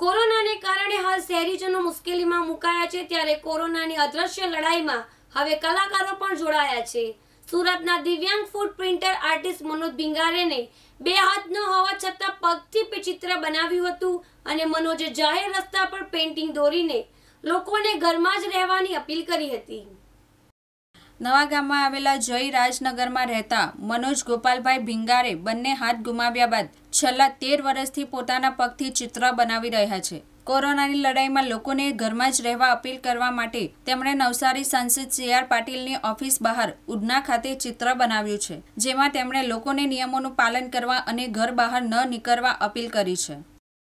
કોરોનાને કારણે હાલ શહેરીજનો મુશ્કેલીમાં મુકાયા છે ત્યારે કોરોનાની અદ્રશ્ય લડાઈમાં હવે કલાકારો પણ જોડાયા છે સુરતના દિવ્યાંગ ફૂડ પ્રિન્ટર આર્ટિસ્ટ મનોજ ભિંગારેને બે હાથ ન હોવા છતાં પગથી ચિત્ર બનાવ્યું હતું અને મનોજે જાહેર રસ્તા પર પેઇન્ટિંગ દોરીને લોકોને ઘરમાં જ રહેવાની અપીલ કરી હતી નવા ગામમાં આવેલા જય રાજનગરમાં રહેતા મનોજ ગોપાલભાઈ ભિંગારે બંને હાથ ગુમાવ્યા બાદ છેલ્લા તેર વર્ષથી પોતાના પગથી ચિત્ર બનાવી રહ્યા છે કોરોનાની લડાઈમાં લોકોને ઘરમાં જ રહેવા અપીલ કરવા માટે તેમણે નવસારી સાંસદ સી આર પાટીલની ઓફિસ બહાર ઉડના ખાતે ચિત્ર બનાવ્યું છે જેમાં તેમણે લોકોને નિયમોનું પાલન કરવા અને ઘર બહાર ન નીકળવા અપીલ કરી છે